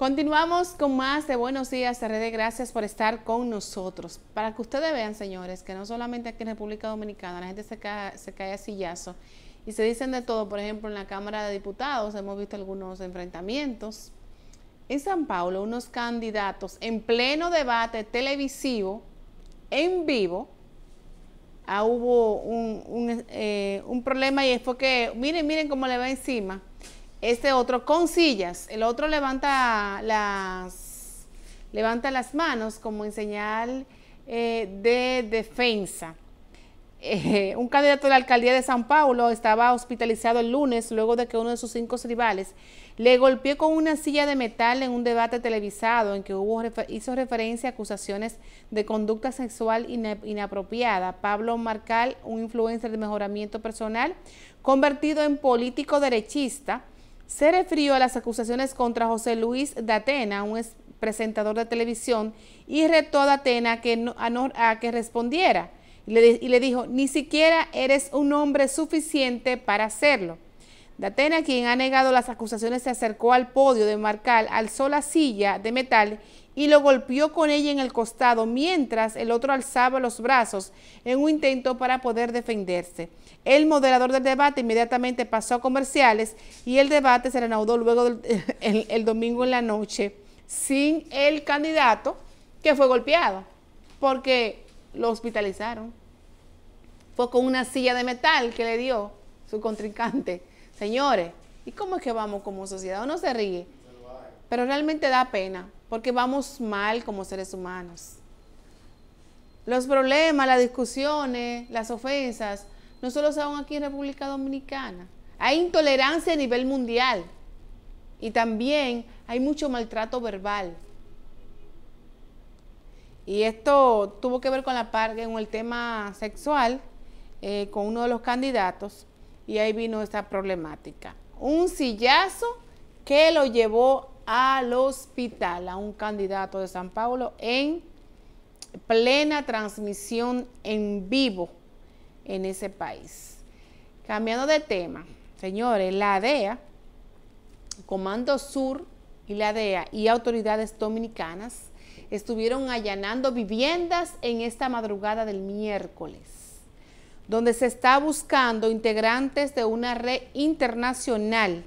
Continuamos con más de Buenos Días RD. Gracias por estar con nosotros. Para que ustedes vean, señores, que no solamente aquí en República Dominicana la gente se cae, se cae a sillazo y se dicen de todo. Por ejemplo, en la Cámara de Diputados hemos visto algunos enfrentamientos. En San Paulo, unos candidatos en pleno debate televisivo, en vivo, ah, hubo eh, un, problema y es porque miren, miren cómo le va encima este otro con sillas. El otro levanta las, levanta las manos como en señal eh, de defensa. Eh, un candidato de la alcaldía de San Paulo estaba hospitalizado el lunes luego de que uno de sus cinco rivales le golpeó con una silla de metal en un debate televisado en que hubo, hizo referencia a acusaciones de conducta sexual inapropiada. Pablo Marcal, un influencer de mejoramiento personal, convertido en político derechista, se refirió a las acusaciones contra José Luis Datena, un presentador de televisión, y retó a Datena que a, que respondiera. Y le, y le dijo, ni siquiera eres un hombre suficiente para hacerlo. Datena, quien ha negado las acusaciones, se acercó al podio de Marcal, alzó la silla de metal y lo golpeó con ella en el costado, mientras el otro alzaba los brazos en un intento para poder defenderse. El moderador del debate inmediatamente pasó a comerciales y el debate se reanudó luego el, domingo en la noche sin el candidato que fue golpeado, porque lo hospitalizaron. Fue con una silla de metal que le dio su contrincante. Señores, ¿y cómo es que vamos como sociedad? No se ríe, pero realmente da pena porque vamos mal como seres humanos. Los problemas, las discusiones, las ofensas, no solo son aquí en República Dominicana. Hay intolerancia a nivel mundial y también hay mucho maltrato verbal. Y esto tuvo que ver con la en el tema sexual, eh, con uno de los candidatos, y ahí vino esta problemática. Un sillazo que lo llevó al hospital a un candidato de San Paulo en plena transmisión en vivo en ese país. Cambiando de tema, señores, la DEA, Comando Sur y la DEA y autoridades dominicanas estuvieron allanando viviendas en esta madrugada del miércoles, donde se está buscando integrantes de una red internacional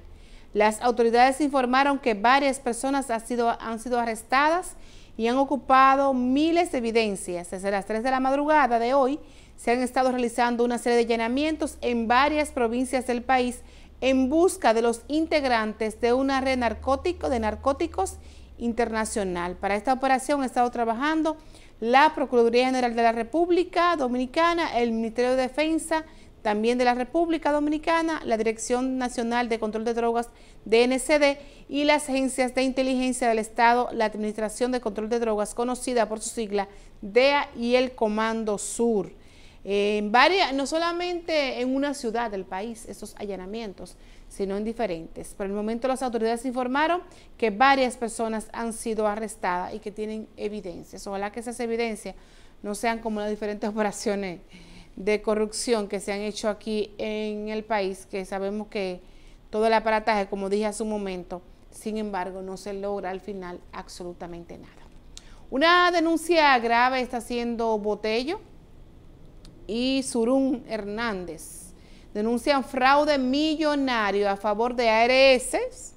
las autoridades informaron que varias personas han sido, han sido arrestadas y han ocupado miles de evidencias. Desde las 3 de la madrugada de hoy se han estado realizando una serie de allanamientos en varias provincias del país en busca de los integrantes de una red narcótico, de narcóticos internacional. Para esta operación ha estado trabajando la Procuraduría General de la República Dominicana, el Ministerio de Defensa, también de la República Dominicana, la Dirección Nacional de Control de Drogas, DNCD, y las agencias de inteligencia del Estado, la Administración de Control de Drogas, conocida por su sigla DEA, y el Comando Sur. En varias, no solamente en una ciudad del país, esos allanamientos, sino en diferentes. Por el momento las autoridades informaron que varias personas han sido arrestadas y que tienen evidencias. Ojalá que esas evidencias no sean como las diferentes operaciones de corrupción que se han hecho aquí en el país, que sabemos que todo el aparataje, como dije hace un momento, sin embargo, no se logra al final absolutamente nada. Una denuncia grave está haciendo Botello y Surún Hernández. Denuncian fraude millonario a favor de ARS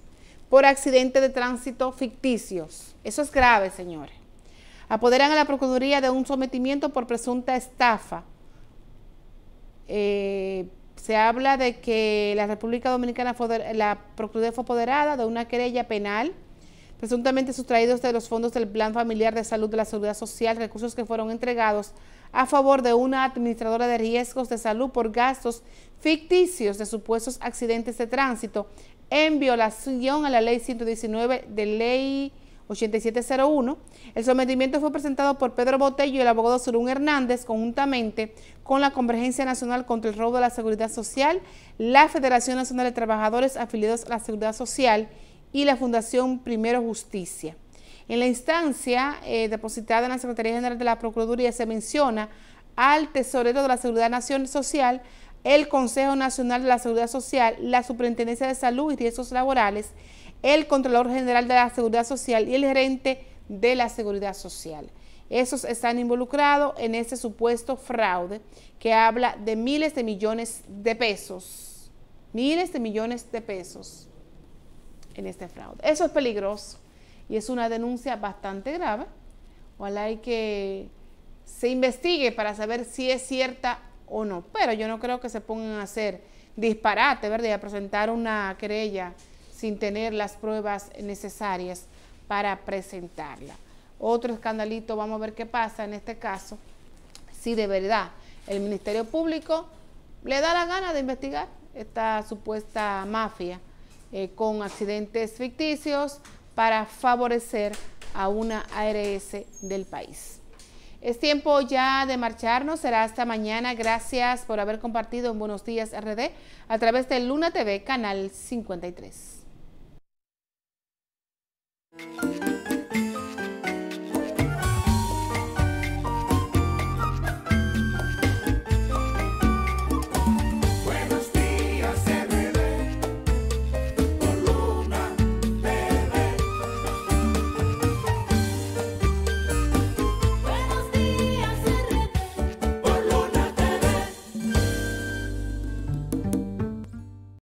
por accidente de tránsito ficticios. Eso es grave, señores. Apoderan a la Procuraduría de un sometimiento por presunta estafa eh, se habla de que la República Dominicana, la Procuraduría fue apoderada de una querella penal, presuntamente sustraídos de los fondos del Plan Familiar de Salud de la Seguridad Social, recursos que fueron entregados a favor de una administradora de riesgos de salud por gastos ficticios de supuestos accidentes de tránsito en violación a la ley 119 de ley 8701. El sometimiento fue presentado por Pedro Botello y el abogado Surún Hernández conjuntamente con la Convergencia Nacional contra el Robo de la Seguridad Social, la Federación Nacional de Trabajadores Afiliados a la Seguridad Social y la Fundación Primero Justicia. En la instancia eh, depositada en la Secretaría General de la Procuraduría se menciona al tesorero de la Seguridad Nacional Social, el Consejo Nacional de la Seguridad Social, la Superintendencia de Salud y Riesgos Laborales, el Contralor General de la Seguridad Social y el gerente de la Seguridad Social. Esos están involucrados en ese supuesto fraude que habla de miles de millones de pesos. Miles de millones de pesos en este fraude. Eso es peligroso y es una denuncia bastante grave. Ojalá hay que se investigue para saber si es cierta o no. Pero yo no creo que se pongan a hacer disparate, ¿verdad? Y a presentar una querella sin tener las pruebas necesarias para presentarla. Otro escandalito, vamos a ver qué pasa en este caso, si de verdad el Ministerio Público le da la gana de investigar esta supuesta mafia eh, con accidentes ficticios para favorecer a una ARS del país. Es tiempo ya de marcharnos, será hasta mañana. Gracias por haber compartido en Buenos Días RD a través de Luna TV, canal 53. Thank you.